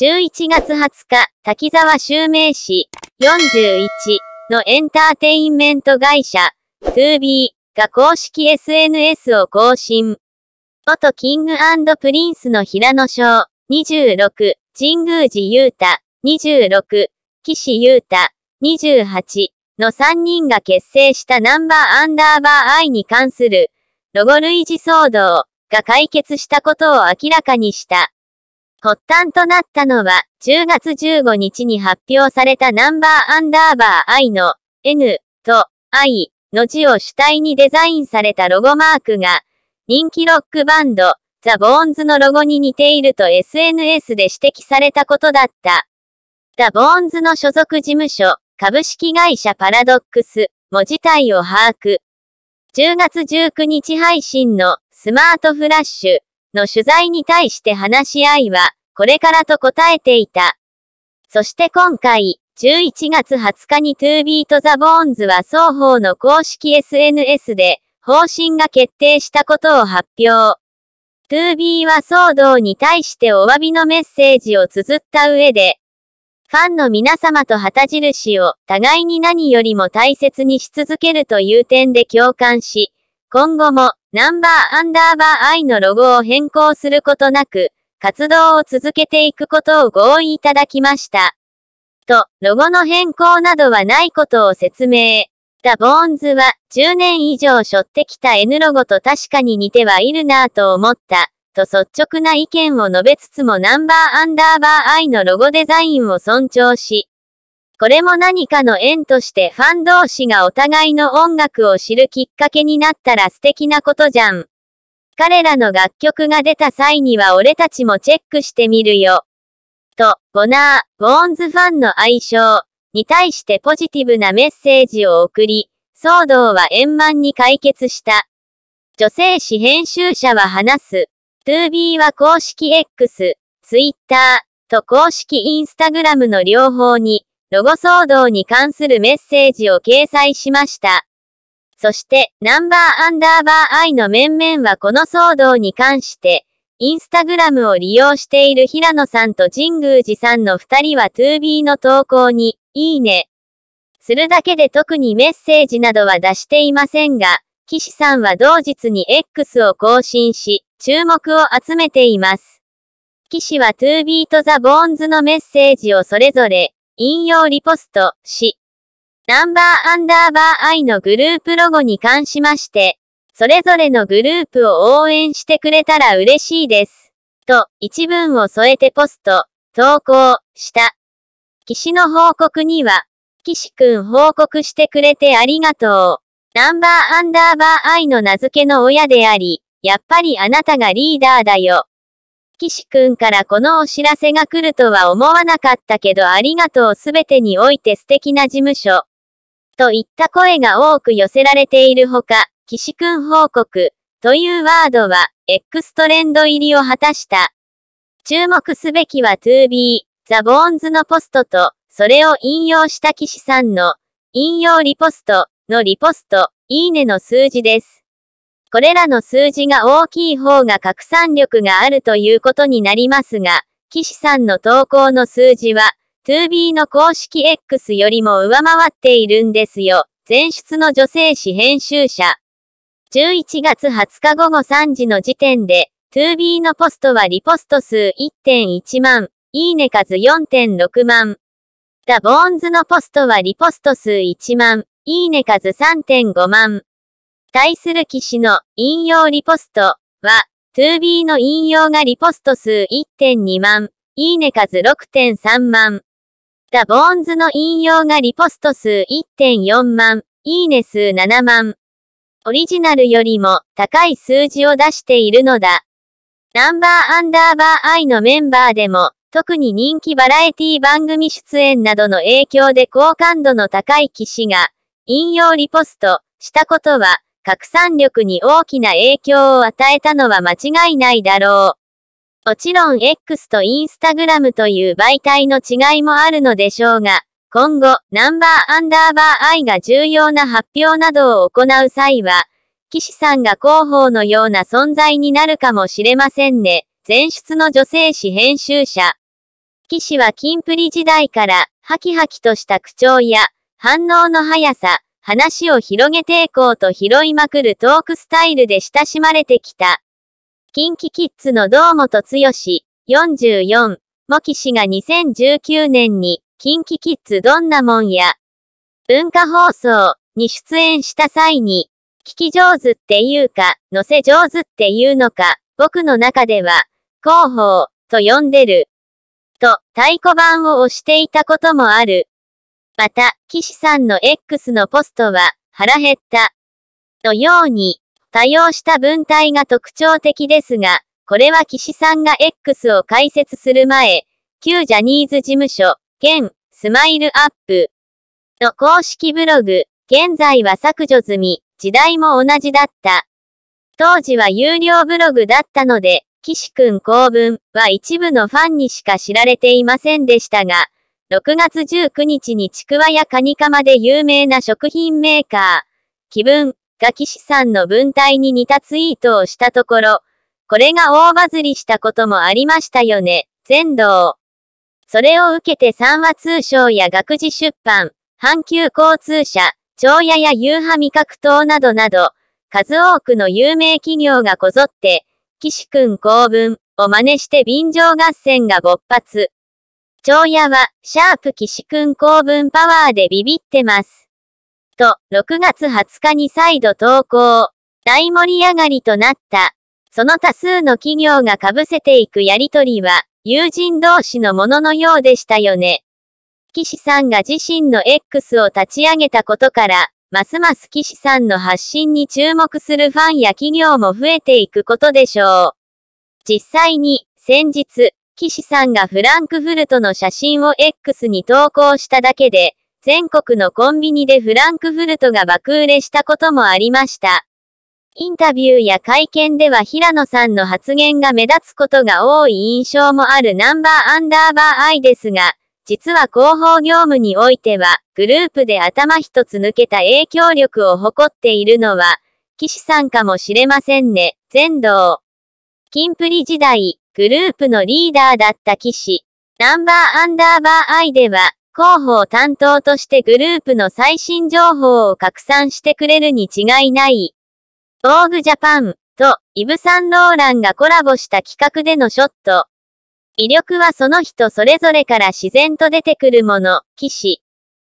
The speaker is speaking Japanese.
11月20日、滝沢襲名氏41のエンターテインメント会社 2B が公式 SNS を更新。元キングプリンスの平野翔26、神宮寺雄太26、岸優太28の3人が結成したナンバーアンダーバー I に関するロゴ類似騒動が解決したことを明らかにした。発端となったのは、10月15日に発表されたナンバーアンダーバー i の n と i の字を主体にデザインされたロゴマークが、人気ロックバンド、ザ・ボーンズのロゴに似ていると SNS で指摘されたことだった。ザ・ボーンズの所属事務所、株式会社パラドックスも事態を把握。10月19日配信のスマートフラッシュの取材に対して話し合いは、これからと答えていた。そして今回、11月20日に2 b と the Bones は双方の公式 SNS で、方針が決定したことを発表。2B は騒動に対してお詫びのメッセージを綴った上で、ファンの皆様と旗印を互いに何よりも大切にし続けるという点で共感し、今後も、ナンバーアンダーバー I のロゴを変更することなく、活動を続けていくことを合意いただきました。と、ロゴの変更などはないことを説明。ダボーンズは、10年以上背負ってきた N ロゴと確かに似てはいるなぁと思った、と率直な意見を述べつつもナンバーアンダーバー I のロゴデザインを尊重し、これも何かの縁としてファン同士がお互いの音楽を知るきっかけになったら素敵なことじゃん。彼らの楽曲が出た際には俺たちもチェックしてみるよ。と、ボナー、ボーンズファンの愛称に対してポジティブなメッセージを送り、騒動は円満に解決した。女性誌編集者は話す。2B は公式 X、Twitter と公式 Instagram の両方にロゴ騒動に関するメッセージを掲載しました。そして、ナンバーアンダーバー I の面々はこの騒動に関して、インスタグラムを利用している平野さんと神宮寺さんの二人は 2B の投稿に、いいね。するだけで特にメッセージなどは出していませんが、岸さんは同日に X を更新し、注目を集めています。岸は 2B とザ・ボーンズのメッセージをそれぞれ、引用リポストし、ナンバーアンダーバー i のグループロゴに関しまして、それぞれのグループを応援してくれたら嬉しいです。と、一文を添えてポスト、投稿、した。士の報告には、岸くん報告してくれてありがとう。ナンバーアンダーバー i の名付けの親であり、やっぱりあなたがリーダーだよ。岸くんからこのお知らせが来るとは思わなかったけどありがとうすべてにおいて素敵な事務所。といった声が多く寄せられているほか、岸くん報告というワードは X トレンド入りを果たした。注目すべきは 2B、ザ・ボーンズのポストと、それを引用した岸さんの、引用リポストのリポスト、いいねの数字です。これらの数字が大きい方が拡散力があるということになりますが、岸さんの投稿の数字は、2B の公式 X よりも上回っているんですよ。前出の女性誌編集者。11月20日午後3時の時点で、2B のポストはリポスト数1.1万、いいね数4.6万。ダボーンズのポストはリポスト数1万、いいね数3.5万。対する騎士の引用リポストは、2B の引用がリポスト数1.2万、いいね数6.3万。ダボーンズの引用がリポスト数1.4万、いいね数7万。オリジナルよりも高い数字を出しているのだ。ナンバーアンダーバーイのメンバーでも、特に人気バラエティ番組出演などの影響で好感度の高い騎士が、引用リポストしたことは、拡散力に大きな影響を与えたのは間違いないだろう。もちろん X と Instagram という媒体の違いもあるのでしょうが、今後、ナンバーアンダーバー I が重要な発表などを行う際は、岸さんが広報のような存在になるかもしれませんね。前出の女性誌編集者。騎士は金プリ時代から、ハキハキとした口調や、反応の速さ、話を広げていこうと拾いまくるトークスタイルで親しまれてきた。近畿キッズの堂本剛、44、もき氏が2019年に、近畿キッズどんなもんや、文化放送に出演した際に、聞き上手っていうか、乗せ上手っていうのか、僕の中では、広報、と呼んでる。と、太鼓判を押していたこともある。また、岸さんの X のポストは、腹減った。のように、多様した文体が特徴的ですが、これは岸さんが X を解説する前、旧ジャニーズ事務所、兼、スマイルアップの公式ブログ、現在は削除済み、時代も同じだった。当時は有料ブログだったので、岸くん公文は一部のファンにしか知られていませんでしたが、6月19日にちくわやカニカマで有名な食品メーカー、気分が岸さんの文体に似たツイートをしたところ、これが大バズりしたこともありましたよね、全道。それを受けて三話通商や学児出版、阪急交通社、長屋や夕波味覚等などなど、数多くの有名企業がこぞって、岸くん公文を真似して便乗合戦が勃発。長屋は、シャープ騎士君公文パワーでビビってます。と、6月20日に再度投稿。大盛り上がりとなった。その多数の企業が被せていくやりとりは、友人同士のもののようでしたよね。岸さんが自身の X を立ち上げたことから、ますます岸さんの発信に注目するファンや企業も増えていくことでしょう。実際に、先日、岸さんがフランクフルトの写真を X に投稿しただけで、全国のコンビニでフランクフルトが爆売れしたこともありました。インタビューや会見では平野さんの発言が目立つことが多い印象もあるナンバーアンダーバーアイですが、実は広報業務においては、グループで頭一つ抜けた影響力を誇っているのは、岸さんかもしれませんね、全道。金プリ時代、グループのリーダーだった騎士、ナンバーアンダーバーアイでは、広報担当としてグループの最新情報を拡散してくれるに違いない。オーグジャパンとイブ・サンローランがコラボした企画でのショット。威力はその人それぞれから自然と出てくるもの、騎士。